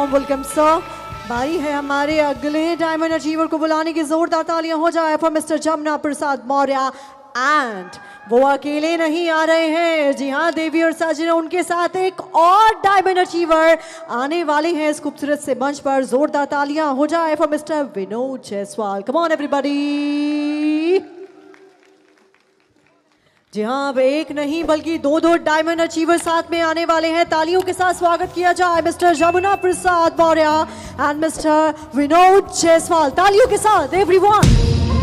warm welcome sir भाई है हमारे अगले डायमंड अचीवर को बुलाने की जोरदार तालियां हो जाए for mister Jamuna Prasad Maurya and वो अकेले नहीं आ रहे हैं जी हाँ देवी और साजिना उनके साथ एक और डायमंड अचीवर आने वाले हैं इस खूबसूरत से मंच पर जोरदार तालियां हो जाए for mister Vinod Jaiswal come on everybody जी हाँ अब एक नहीं बल्कि दो दो डायमंड अचीवर साथ में आने वाले हैं तालियों के साथ स्वागत किया जाए mister Jamuna Prasad Maurya and mister Vinod Jaiswal तालियों के साथ एवरीवन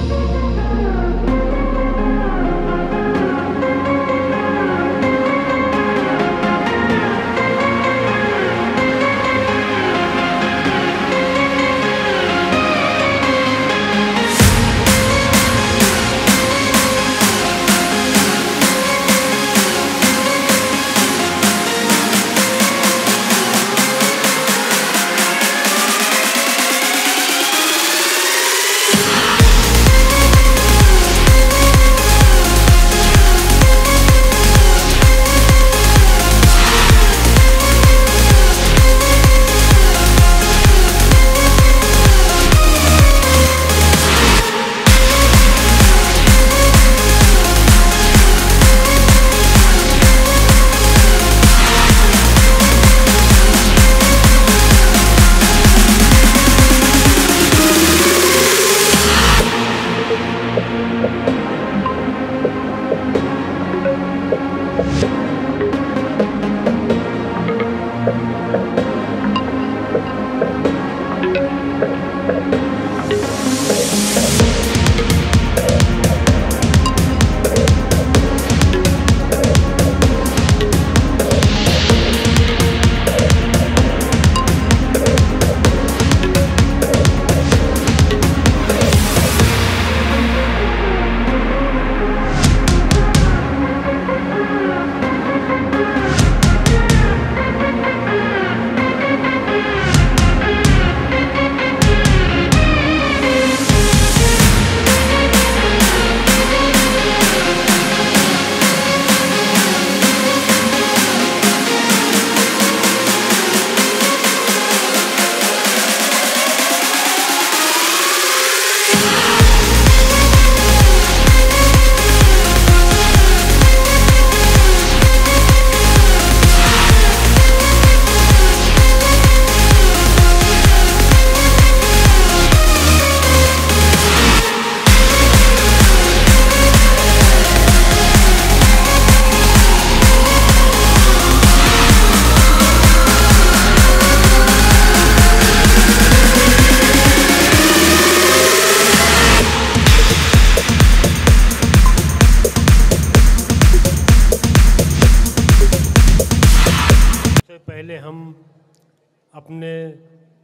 अपने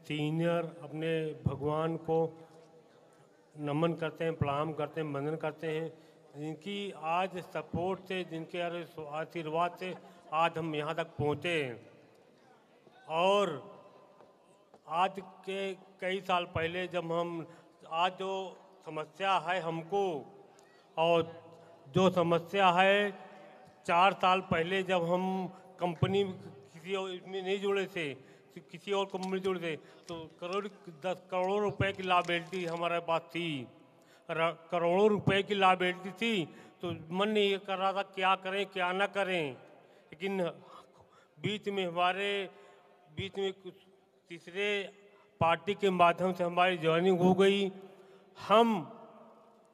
सीनियर अपने भगवान को नमन करते हैं प्रणाम करते हैं मंदन करते हैं जिनकी आज सपोर्ट से जिनके आशीर्वाद से आज हम यहाँ तक पहुँचे हैं और आज के कई साल पहले जब हम आज जो समस्या है हमको और जो समस्या है चार साल पहले जब हम कंपनी किसी इसमें नहीं जुड़े थे किसी और कंपनी से तो करोड़ दस करोड़ों रुपए की लाइबिलिटी हमारे पास थी करोड़ों रुपए की लाइबिलिटी थी तो मन नहीं ये कर रहा था क्या करें क्या ना करें लेकिन बीच में हमारे बीच में कुछ तीसरे पार्टी के माध्यम से हमारी ज्वाइनिंग हो गई हम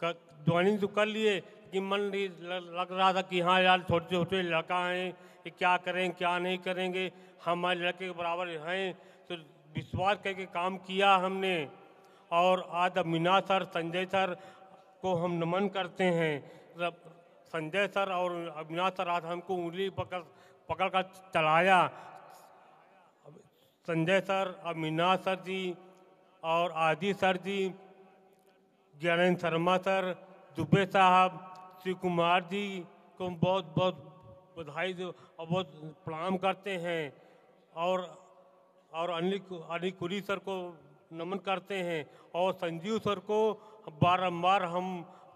ज्वाइनिंग तो कर लिए कि मन लग रहा था कि हाँ यार छोटे छोटे लड़का हैं कि क्या करें क्या नहीं करेंगे हमारे लड़के के बराबर हैं तो विश्वास करके काम किया हमने और आज अब मीना सर संजय सर को हम नमन करते हैं संजय सर और अविनाश सर आज हमको उंगली पकड़ पकड़ कर चलाया संजय सर अविनाश सर जी और आदि सर जी ज्ञान शर्मा सर दुबे साहब श्री कुमार जी को बहुत बहुत बधाई दो और बहुत प्रणाम करते हैं और और अनिल अनिल कुरी सर को नमन करते हैं और संजीव सर को बारंबार हम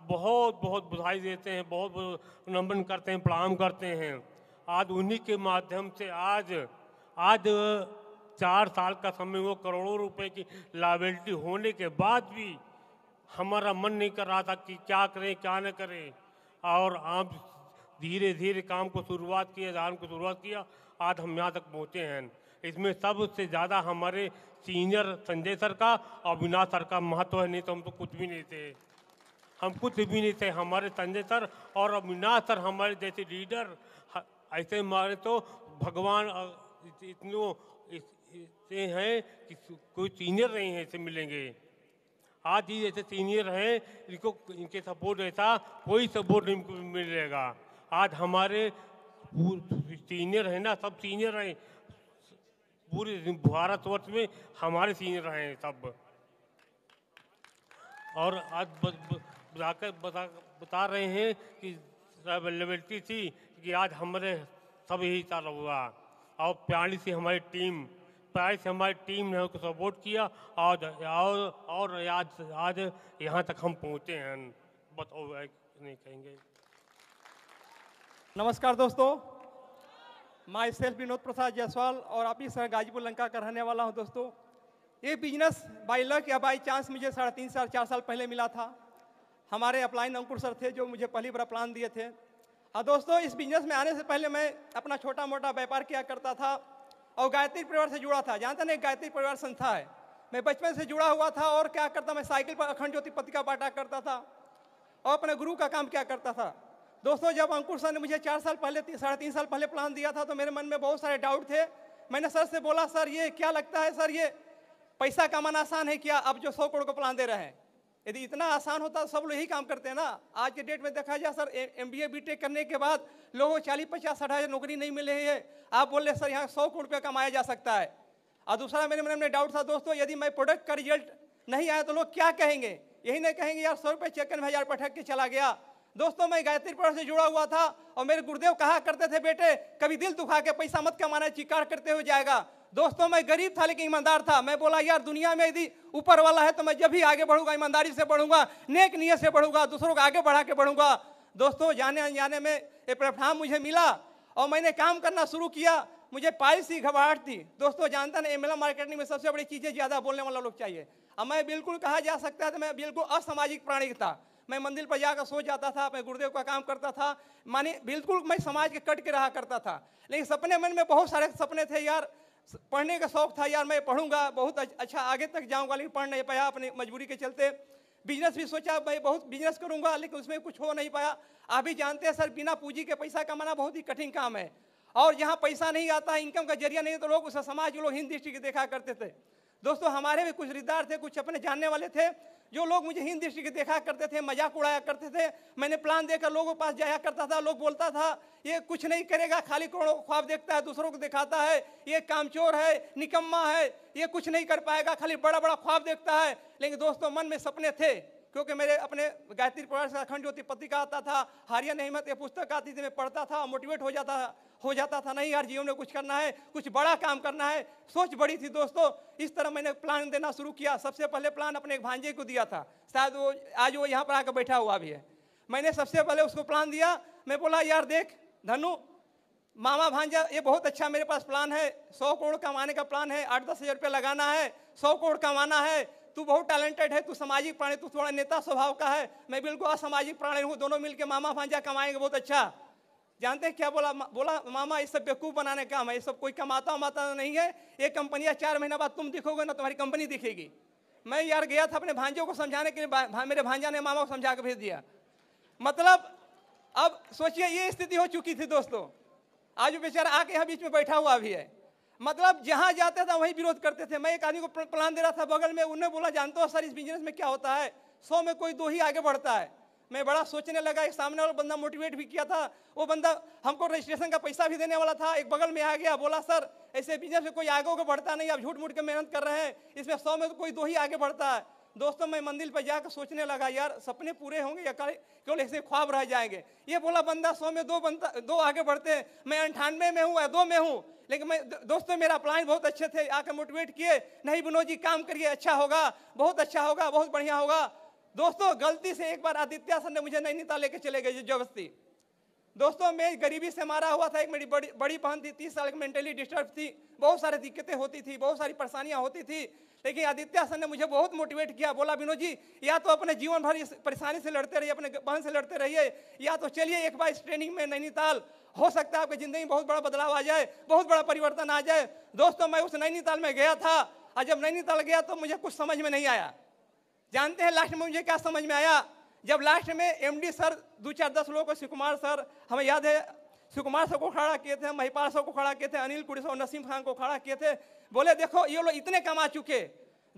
बहुत बहुत बधाई देते हैं बहुत, बहुत नमन करते हैं प्रणाम करते हैं आज उन्हीं के माध्यम से आज आज चार साल का समय वो करोड़ों रुपए की लाइबिलिटी होने के बाद भी हमारा मन नहीं कर रहा था कि क्या करें क्या न करें और आप धीरे धीरे काम को शुरुआत किया दान को शुरुआत किया आज हम यहाँ तक पहुँचे हैं इसमें सबसे ज़्यादा हमारे सीनियर संजय सर का और विनाश सर का महत्व है नहीं तो हम तो कुछ भी नहीं थे हम कुछ भी नहीं थे हमारे संजय सर और अविनाश सर हमारे जैसे लीडर ऐसे हमारे तो भगवान इतनों से हैं कि कोई सीनियर नहीं है इसे मिलेंगे आज ही जैसे सीनियर हैं इनको इनके सपोर्ट ऐसा कोई सपोर्ट नहीं मिलेगा आज हमारे सीनियर हैं ना सब सीनियर हैं पूरे भारतवर्ष में हमारे सीनियर हैं सब और आज बताकर बता बता रहे हैं कि अवेलेबिलिटी थी कि आज हमारे सब यही तारा हुआ और प्यारी से हमारी टीम प्यारी से हमारी टीम ने हमको सपोर्ट किया और और और आज आज यहाँ तक हम पहुँचे हैं बताओ नहीं कहेंगे नमस्कार दोस्तों माई सेल्फ विनोद प्रसाद जायसवाल और आप ही सर गाजीपुर लंका का रहने वाला हूँ दोस्तों ये बिजनेस बाई लक या बाई चांस मुझे साढ़े तीन साल चार साल पहले मिला था हमारे अपलाइन अंकुर सर थे जो मुझे पहली बार प्लान दिए थे और हाँ दोस्तों इस बिजनेस में आने से पहले मैं अपना छोटा मोटा व्यापार किया करता था और गायत्री परिवार से जुड़ा था जानते ना गायत्री परिवार संस्था है मैं बचपन से जुड़ा हुआ था और क्या करता मैं साइकिल पर अखंड ज्योति पत्रिका बांटा करता था और अपने गुरु का काम क्या करता था दोस्तों जब अंकुर सर ने मुझे चार साल पहले साढ़े तीन साल पहले प्लान दिया था तो मेरे मन में बहुत सारे डाउट थे मैंने सर से बोला सर ये क्या लगता है सर ये पैसा कमाना आसान है क्या अब जो सौ करोड़ को प्लान दे रहे हैं यदि इतना आसान होता तो सब लोग यही काम करते हैं ना आज के डेट में देखा जाए sir M B A B tech करने के बाद लोगों को चालीस पचास साठ हज़ार नौकरी नहीं मिल रही है आप बोल रहे सर यहाँ सौ करोड़ रुपया कमाया जा सकता है और दूसरा मेरे मन में डाउट था दोस्तों यदि मैं प्रोडक्ट का रिजल्ट नहीं आया तो लोग क्या कहेंगे यही नहीं कहेंगे यार सौ रुपये चेक में हज़ार पठक के चला गया दोस्तों मैं गायत्री पढ़ से जुड़ा हुआ था और मेरे गुरुदेव कहा करते थे बेटे कभी दिल दुखा के पैसा मत कमाना चिकार करते हुए जाएगा दोस्तों मैं गरीब था लेकिन ईमानदार था मैं बोला यार दुनिया में यदि ऊपर वाला है तो मैं जब भी आगे बढ़ूंगा ईमानदारी से बढ़ूंगा नेक नियत से बढ़ूंगा दूसरों को आगे बढ़ा के बढ़ूंगा दोस्तों जाने अनजाने में ये प्लेटफॉर्म मुझे मिला और मैंने काम करना शुरू किया मुझे पाई सी घबराहट थी दोस्तों जानता ना एम मार्केटिंग में सबसे बड़ी चीज़ें ज़्यादा बोलने वाला लोग चाहिए अब मैं बिल्कुल कहा जा सकता है तो मैं बिल्कुल असामाजिक प्राणी था मैं मंदिर पर जाकर सो जाता था मैं गुरुदेव का काम करता था माने बिल्कुल मैं समाज के कट के रहा करता था लेकिन सपने मन में बहुत सारे सपने थे यार पढ़ने का शौक था यार मैं पढ़ूंगा बहुत अच्छा आगे तक जाऊंगा लेकिन पढ़ नहीं पाया अपनी मजबूरी के चलते बिजनेस भी सोचा मैं बहुत बिजनेस करूंगा लेकिन उसमें कुछ हो नहीं पाया आप भी जानते हैं सर बिना पूंजी के पैसा कमाना बहुत ही कठिन काम है और जहाँ पैसा नहीं आता इनकम का जरिया नहीं तो लोग उस समाज के लोग हिंदी दृष्टि के देखा करते थे दोस्तों हमारे भी कुछ रिश्तेदार थे कुछ अपने जानने वाले थे जो लोग मुझे हिंद दृष्टि के देखा करते थे मजाक उड़ाया करते थे मैंने प्लान देकर लोगों के पास जाया करता था लोग बोलता था ये कुछ नहीं करेगा खाली करोड़ों ख्वाब देखता है दूसरों को दिखाता है ये कामचोर है निकम्मा है ये कुछ नहीं कर पाएगा खाली बड़ा बड़ा ख्वाब देखता है लेकिन दोस्तों मन में सपने थे क्योंकि मेरे अपने गायत्री प्रवास अखंड ज्योति पत्रिका आता था हरियन अहमद ये पुस्तक आती थी मैं पढ़ता था मोटिवेट हो जाता था हो जाता था नहीं यार जीवन में कुछ करना है कुछ बड़ा काम करना है सोच बड़ी थी दोस्तों इस तरह मैंने प्लान देना शुरू किया सबसे पहले प्लान अपने एक भांजे को दिया था शायद वो आज वो यहाँ पर आकर बैठा हुआ भी है मैंने सबसे पहले उसको प्लान दिया मैं बोला यार देख धनु मामा भांजा ये बहुत अच्छा मेरे पास प्लान है सौ करोड़ कमाने का प्लान है आठ दस हज़ार रुपया लगाना है सौ करोड़ कमाना है तू बहुत टैलेंटेड है तू सामाजिक प्राणी तू थोड़ा नेता स्वभाव का है मैं बिल्कुल असामाजिक प्राणी हूँ दोनों मिलके मामा भांजा कमाएंगे बहुत अच्छा जानते हैं क्या बोला बोला मामा ये सब बेवकूफ़ बनाने काम है ये सब कोई कमाता वमाता तो नहीं है ये कंपनियाँ चार महीना बाद तुम दिखोगे ना तुम्हारी कंपनी दिखेगी मैं यार गया था अपने भांजों को समझाने के लिए भा, मेरे भांजा ने मामा को समझा के भेज दिया मतलब अब सोचिए ये स्थिति हो चुकी थी दोस्तों आज बेचारा आके यहाँ बीच में बैठा हुआ भी है मतलब जहाँ जाते था वहीं विरोध करते थे मैं एक आदमी को प्लान दे रहा था बगल में उन्हें बोला जानते हो सर इस बिजनेस में क्या होता है सौ में कोई दो ही आगे बढ़ता है मैं बड़ा सोचने लगा एक सामने वाला बंदा मोटिवेट भी किया था वो बंदा हमको रजिस्ट्रेशन का पैसा भी देने वाला था एक बगल में आ गया बोला सर ऐसे बिजनेस में कोई आगे को बढ़ता नहीं आप झूठ मूठ के मेहनत कर रहे हैं इसमें सौ में तो कोई दो ही आगे बढ़ता है दोस्तों मैं मंदिर पर जाकर सोचने लगा यार सपने पूरे होंगे या केवल ऐसे ख्वाब रह जाएंगे ये बोला बंदा सौ में दो बनता दो आगे बढ़ते हैं मैं अंठानवे में हूँ या दो में हूँ लेकिन मैं दोस्तों मेरा प्लान बहुत अच्छे थे आकर मोटिवेट किए नहीं विनोद जी काम करिए अच्छा होगा बहुत अच्छा होगा बहुत बढ़िया होगा दोस्तों गलती से एक बार आदित्य सन ने मुझे नैनीताल लेके चले गए जबरदस्ती दोस्तों मैं गरीबी से मारा हुआ था एक मेरी बड़ी बड़ी बहन थी तीस साल की मेंटली डिस्टर्ब थी बहुत सारी दिक्कतें होती थी बहुत सारी परेशानियां होती थी लेकिन आदित्य सन ने मुझे बहुत मोटिवेट किया बोला विनोद जी या तो अपने जीवन भर इस परेशानी से लड़ते रहिए अपने बहन से लड़ते रहिए या तो चलिए एक बार इस ट्रेनिंग में नैनीताल हो सकता है आपकी ज़िंदगी में बहुत बड़ा बदलाव आ जाए बहुत बड़ा परिवर्तन आ जाए दोस्तों मैं उस नैनीताल में गया था और जब नैनीताल गया तो मुझे कुछ समझ में नहीं आया जानते हैं लास्ट में मुझे क्या समझ में आया जब लास्ट में एमडी सर दो चार दस लोगों को सुकुमार सर हमें याद है सुकुमार सर को खड़ा किए थे महिपाल सर को खड़ा किए थे अनिल कुड़ी और नसीम खान को खड़ा किए थे बोले देखो ये लोग इतने कमा चुके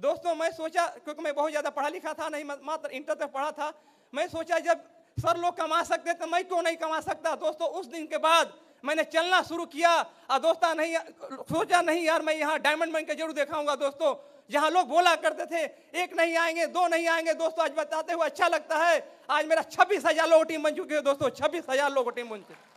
दोस्तों मैं सोचा क्योंकि मैं बहुत ज़्यादा पढ़ा लिखा था नहीं मात्र इंटर तक पढ़ा था मैं सोचा जब सर लोग कमा सकते तो मैं क्यों नहीं कमा सकता दोस्तों उस दिन के बाद मैंने चलना शुरू किया और दोस्ता नहीं सोचा नहीं यार मैं यहाँ डायमंड बन के जरूर देखाऊंगा दोस्तों जहां लोग बोला करते थे एक नहीं आएंगे दो नहीं आएंगे दोस्तों आज बताते हुए अच्छा लगता है आज मेरा छब्बीस हजार लोग टीम बन चुकी है दोस्तों छब्बीस हजार लोग टीम बन चुके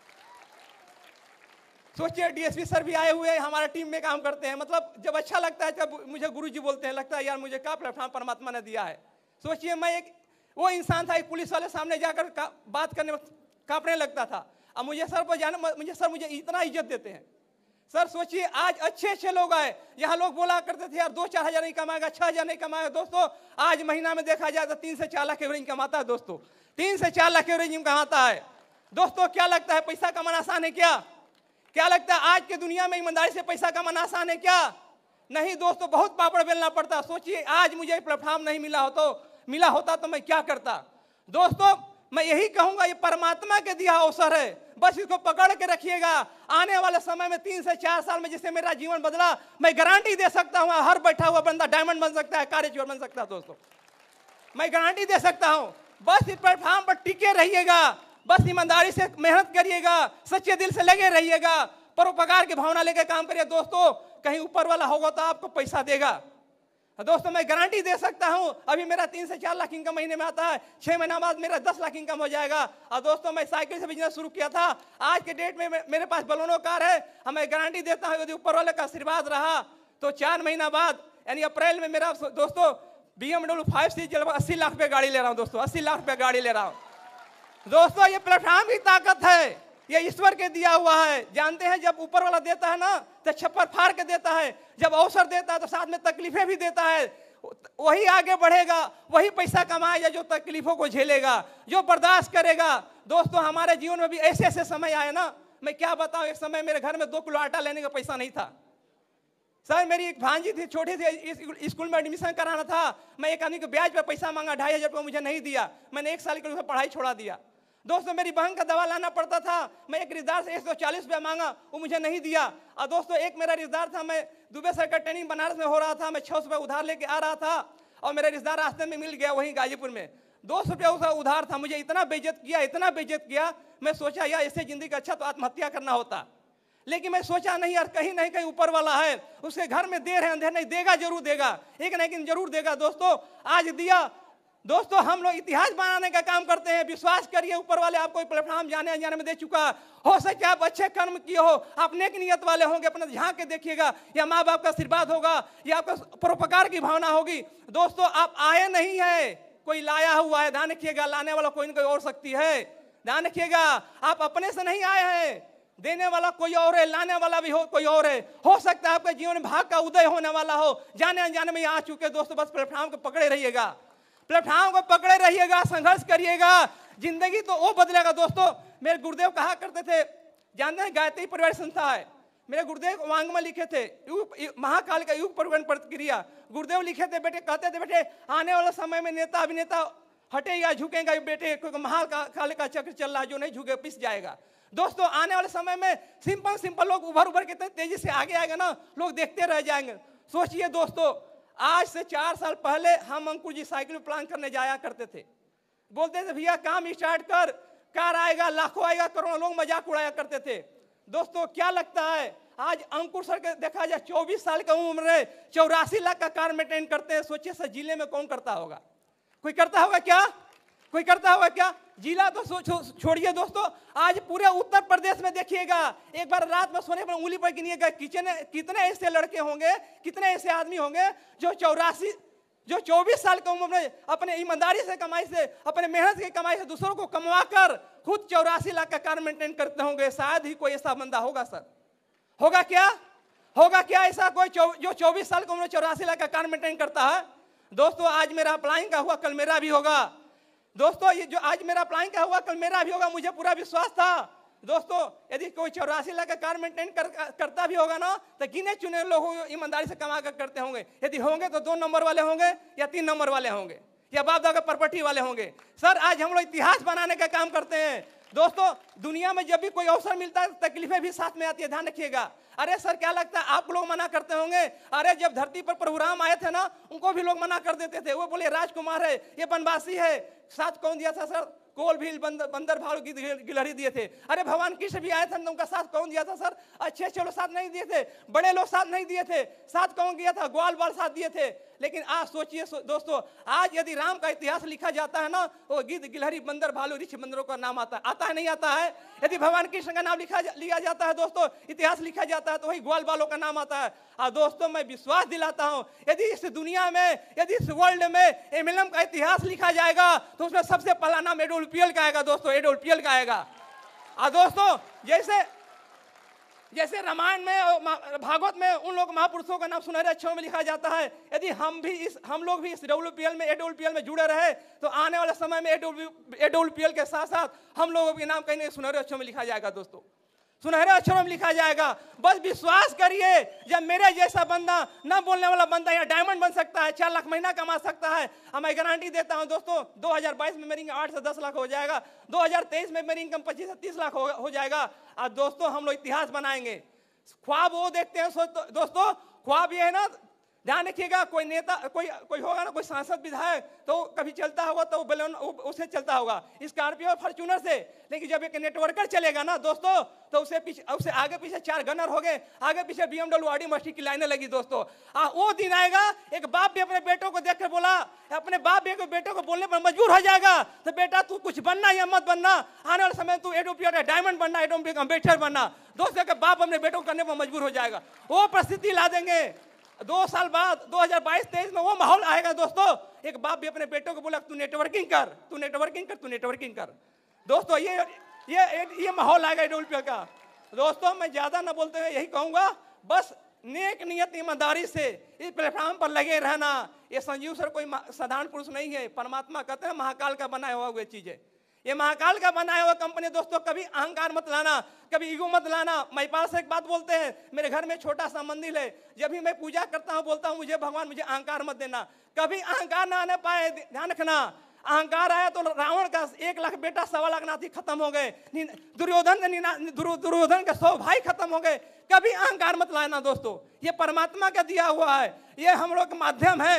सोचिए डीएसपी सर भी आए हुए हमारा टीम में काम करते हैं मतलब जब अच्छा लगता है तब मुझे गुरु जी बोलते हैं लगता है यार मुझे क्या प्लेटफॉर्म परमात्मा ने दिया है सोचिए मैं एक वो इंसान था एक पुलिस वाले सामने जाकर बात करने में कांपने लगता था अब मुझे सर पर जाना मुझे सर मुझे इतना इज्जत देते हैं सर सोचिए आज अच्छे अच्छे लोग आए यहाँ लोग बोला करते थे यार दो चार हजार नहीं कमाएगा छह हजार नहीं कमाएगा दोस्तों आज महीना में देखा जाए तो तीन से चार लाख एवरेज कमाता है दोस्तों तीन से चार लाख एवरेज कमाता है दोस्तों क्या लगता है पैसा कमाना आसान है क्या क्या लगता है आज के दुनिया में ईमानदारी से पैसा कमाना आसान है क्या नहीं दोस्तों बहुत पापड़ बेलना पड़ता सोचिए आज मुझे प्लेटफॉर्म नहीं मिला हो तो मिला होता तो मैं क्या करता दोस्तों मैं यही कहूंगा ये परमात्मा के दिया अवसर है बस इसको पकड़ के रखिएगा आने वाले समय में तीन से चार साल में जिससे मेरा जीवन बदला मैं गारंटी दे सकता हूँ हर बैठा हुआ बंदा डायमंड बन सकता है कार्य बन सकता है दोस्तों मैं गारंटी दे सकता हूँ बस इस प्लेटफॉर्म पर टिके रहिएगा बस ईमानदारी से मेहनत करिएगा सच्चे दिल से लगे रहिएगा परोपकार की भावना लेकर काम करिए दोस्तों कहीं ऊपर वाला होगा तो आपको पैसा देगा हाँ, दोस्तों मैं गारंटी दे सकता हूं अभी मेरा तीन से चार लाख इनकम महीने में आता है छह महीना बाद मेरा दस लाख इनकम हो जाएगा और दोस्तों मैं साइकिल से बिजनेस शुरू किया था आज के डेट में मेरे पास बलोनो कार है हमें गारंटी देता हूं यदि ऊपर वाले का आशीर्वाद रहा तो चार महीना बाद यानी अप्रैल में मेरा दोस्तों बी एमडब्ल्यू फाइव सीट अस्सी लाख रुपये गाड़ी ले रहा हूँ दोस्तों अस्सी लाख रुपये गाड़ी ले रहा हूँ दोस्तों ये प्लेटफॉर्म की ताकत है ये ईश्वर के दिया हुआ है जानते हैं जब ऊपर वाला देता है ना तो छप्पर फाड़ के देता है जब अवसर देता है तो साथ में तकलीफें भी देता है वही आगे बढ़ेगा वही पैसा कमाएगा जो तकलीफों को झेलेगा जो बर्दाश्त करेगा दोस्तों हमारे जीवन में भी ऐसे ऐसे समय आए ना मैं क्या बताऊँ एक समय मेरे घर में दो किलो आटा लेने का पैसा नहीं था सर मेरी एक भांजी थी छोटी थी स्कूल में एडमिशन कराना था मैं एक आदमी को ब्याज पर पैसा मांगा ढाई हजार रुपये मुझे नहीं दिया मैंने एक साल के लिए पढ़ाई छोड़ा दिया दोस्तों मेरी बहन का दवा लाना पड़ता था मैं एक रिश्तेदार से एक सौ चालीस रुपया मांगा वो मुझे नहीं दिया और दोस्तों एक मेरा रिश्तेदार था मैं दुबे सर का ट्रेनिंग बनारस में हो रहा था मैं छः सौ उधार लेके आ रहा था और मेरा रिश्तेदार रास्ते में मिल गया वहीं गाजीपुर में दो सौ रुपया उसका उधार था मुझे इतना बेजत किया इतना बेजत किया मैं सोचा यार इससे ज़िंदगी अच्छा तो आत्महत्या करना होता लेकिन मैं सोचा नहीं यार कहीं नहीं कहीं ऊपर वाला है उसके घर में देर है अंधेर नहीं देगा जरूर देगा एक नहीं जरूर देगा दोस्तों आज दिया दोस्तों हम लोग इतिहास बनाने का काम करते हैं विश्वास करिए ऊपर वाले आपको प्लेटफॉर्म जाने अनजाने में दे चुका हो सके आप अच्छे कर्म किए हो आप नेक नियत वाले होंगे अपना झांक के देखिएगा या माँ बाप का आशीर्वाद होगा या आपका परोपकार की भावना होगी दोस्तों आप आए नहीं है कोई लाया हुआ है ध्यान रखिएगा लाने वाला कोई ना कोई और सकती है ध्यान रखिएगा आप अपने से नहीं आए हैं देने वाला कोई और है लाने वाला भी हो कोई और है हो सकता है आपके जीवन में भाग का उदय होने वाला हो जाने अनजाने में आ चुके दोस्तों बस प्लेटफॉर्म को पकड़े रहिएगा प्लेटफॉर्म को पकड़े रहिएगा संघर्ष करिएगा जिंदगी तो वो बदलेगा दोस्तों मेरे गुरुदेव कहा करते थे जानते हैं गायत्री परिवार संस्था है मेरे गुरुदेव वांग में लिखे थे महाकाल का युग परिवर्तन प्रतिक्रिया गुरुदेव लिखे थे बेटे कहते थे बेटे आने वाले समय में नेता अभिनेता हटेगा झुकेगा बेटे क्योंकि महाकाल का चक्र चल रहा है जो नहीं झुके पिस जाएगा दोस्तों आने वाले समय में सिंपल सिंपल लोग उभर उभर के तेजी से आगे आएगा ना लोग देखते रह जाएंगे सोचिए दोस्तों आज से चार साल पहले हम अंकुर जी साइकिल प्लान करने जाया करते थे बोलते थे भैया काम स्टार्ट कर कार आएगा लाखों आएगा करोड़ों लोग मजाक उड़ाया करते थे दोस्तों क्या लगता है आज अंकुर सर के देखा जाए चौबीस साल का उम्र है चौरासी लाख का कार मेंटेन करते हैं सोचिए सर जिले में कौन करता होगा कोई करता होगा क्या कोई करता हुआ क्या जिला तो छोड़िए दोस्तों आज पूरे उत्तर प्रदेश में देखिएगा एक बार रात में सोने पर उंगली पर गिनिएगा किचन कितने ऐसे लड़के होंगे कितने ऐसे आदमी होंगे जो चौरासी जो 24 साल की उम्र में अपने ईमानदारी से कमाई से अपने मेहनत की कमाई से दूसरों को कमवा कर खुद चौरासी लाख का कार मेंटेन करते होंगे शायद ही कोई ऐसा बंदा होगा सर होगा क्या होगा क्या ऐसा कोई जो 24 साल की उम्र में चौरासी लाख का कार मेंटेन करता है दोस्तों आज मेरा अप्लाइंग का हुआ कल मेरा भी होगा दोस्तों ये जो आज मेरा प्लान का हुआ कल मेरा भी होगा मुझे पूरा विश्वास था दोस्तों यदि कोई चौरासी लाख का कार मेंटेन कर, करता भी होगा ना तो गिने चुने लोग ईमानदारी से कमा कर करते होंगे यदि होंगे तो दो नंबर वाले होंगे या तीन नंबर वाले होंगे या बाप दादा प्रॉपर्टी वाले होंगे सर आज हम लोग इतिहास बनाने का काम करते हैं दोस्तों दुनिया में जब भी कोई अवसर मिलता है तकलीफें भी साथ में आती है ध्यान रखिएगा अरे सर क्या लगता है आप लोग मना करते होंगे अरे जब धरती पर राम आए थे ना उनको भी लोग मना कर देते थे वो बोले राजकुमार है ये बनवासी है साथ कौन दिया था सर कोल भील बंदर, बंदर भाव गिलहरी दिए थे अरे भगवान कृष्ण भी आए थे तो उनका साथ कौन दिया था सर अच्छे अच्छे लोग साथ नहीं दिए थे बड़े लोग साथ नहीं दिए थे साथ कौन दिया था ग्वाल बाल साथ दिए थे लेकिन आज सोचिए सो, दोस्तों आज यदि राम का इतिहास लिखा जाता है ना तो गिद्ध गिलहरी बंदर भालू ऋषि बंदरों का नाम आता है आता है नहीं आता है यदि भगवान कृष्ण का नाम लिखा जा, लिया जाता है दोस्तों इतिहास लिखा जाता है तो वही ग्वाल बालों का नाम आता है और दोस्तों मैं विश्वास दिलाता हूँ यदि इस दुनिया में यदि इस वर्ल्ड में एमिलम का इतिहास लिखा जाएगा तो उसमें सबसे पहला नाम एडोलपियल का आएगा दोस्तों एडोलपियल का आएगा और दोस्तों जैसे जैसे रामायण में भागवत में उन लोग महापुरुषों का नाम सुनहरे अक्षरों में लिखा जाता है यदि हम भी इस हम लोग भी इस डब्ल्यू पी एल में ए में जुड़े रहे तो आने वाले समय में ए डब्ल्यू के साथ साथ हम लोगों के नाम कहीं सुनहरे अक्षरों में लिखा जाएगा दोस्तों सुनहरे अक्षरों में लिखा जाएगा बस विश्वास करिए जब मेरे जैसा बंदा न बोलने वाला बंदा या डायमंड बन सकता है चार लाख महीना कमा सकता है और मैं गारंटी देता हूँ दोस्तों 2022 में मेरी आठ से दस लाख हो जाएगा 2023 में मेरी इनकम पच्चीस से तीस लाख हो, हो जाएगा और दोस्तों हम लोग इतिहास बनाएंगे ख्वाब वो देखते हैं दोस्तों ख्वाब ये है ना ध्यान रखिएगा कोई नेता कोई कोई होगा ना कोई सांसद विधायक तो कभी चलता होगा तो बलोन उसे चलता होगा स्कॉर्पियो फॉर्चूनर से लेकिन जब एक नेटवर्कर चलेगा ना दोस्तों तो उसे पीछे उसे आगे पीछे चार गनर हो गए आगे पीछे बी एमडब्ल्यू आडी मस्टी की लाइनें लगी दोस्तों आ, वो दिन आएगा एक बाप भी अपने बेटों को देख बोला अपने बाप भी बेटों को बोलने पर मजबूर हो जाएगा तो बेटा तू कुछ बनना या मत बनना आने वाले समय तू एडोपियर डायमंड बनना एडोम अम्बेडकर बनना दोस्तों के बाप अपने बेटों को करने पर मजबूर हो जाएगा वो परिस्थिति ला देंगे दो साल बाद 2022-23 में वो माहौल आएगा दोस्तों एक बाप भी अपने बेटों को बोला तू नेटवर्किंग कर तू नेटवर्किंग कर तू नेटवर्किंग कर दोस्तों ये ये ये माहौल आएगा डब्ल्यू का दोस्तों मैं ज़्यादा ना बोलते हुए यही कहूँगा बस नेक नियत ईमानदारी से इस प्लेटफॉर्म पर लगे रहना ये संजीव सर कोई साधारण पुरुष नहीं है परमात्मा कहते हैं महाकाल का बनाया हुआ हुए चीज़ है ये महाकाल का बनाया हुआ कंपनी दोस्तों कभी अहंकार मत लाना कभी ईगो मत लाना महिपाल से एक बात बोलते हैं मेरे घर में छोटा सा मंदिर है जब भी मैं पूजा करता हूँ बोलता हूँ मुझे भगवान मुझे अहंकार मत देना कभी अहंकार ना आने पाए ध्यान रखना अहंकार आया तो रावण का एक लाख बेटा सवा लाख नाथी खत्म हो गए दुर्योधन दुर्योधन के सौ भाई खत्म हो गए कभी अहंकार मत लाना दोस्तों ये परमात्मा का दिया हुआ है ये हम लोग माध्यम है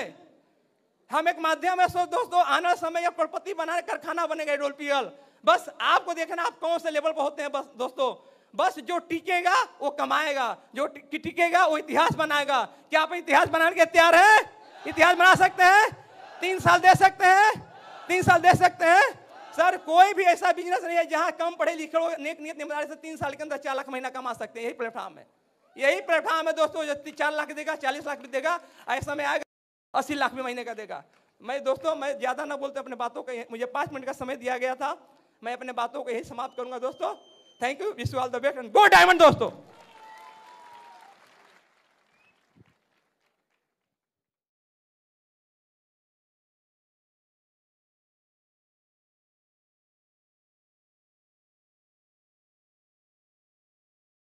हम एक माध्यम है सो दोस्तों आना समय या प्रपति बनाने कारखाना बनेगा एडोल पीएल बस आपको देखना आप कौन से लेवल पर होते हैं बस दोस्तों बस जो टिकेगा वो कमाएगा जो टिकेगा वो इतिहास बनाएगा क्या आप इतिहास बनाने के तैयार हैं इतिहास बना सकते हैं तीन साल दे सकते हैं तीन साल दे सकते हैं सर कोई भी ऐसा बिजनेस नहीं है जहां कम पढ़े लिखे हो नेक नियत निमदारी से तीन साल के अंदर चार लाख महीना कमा सकते हैं यही प्लेटफॉर्म है यही प्लेटफॉर्म है दोस्तों जो चार लाख देगा चालीस लाख देगा ऐसा में आएगा अस्सी लाख में महीने का देगा मैं दोस्तों मैं ज़्यादा ना बोलते अपने बातों का मुझे पांच मिनट का समय दिया गया था मैं अपने बातों को यही समाप्त करूंगा दोस्तों thank you wish all the best go diamond दोस्तों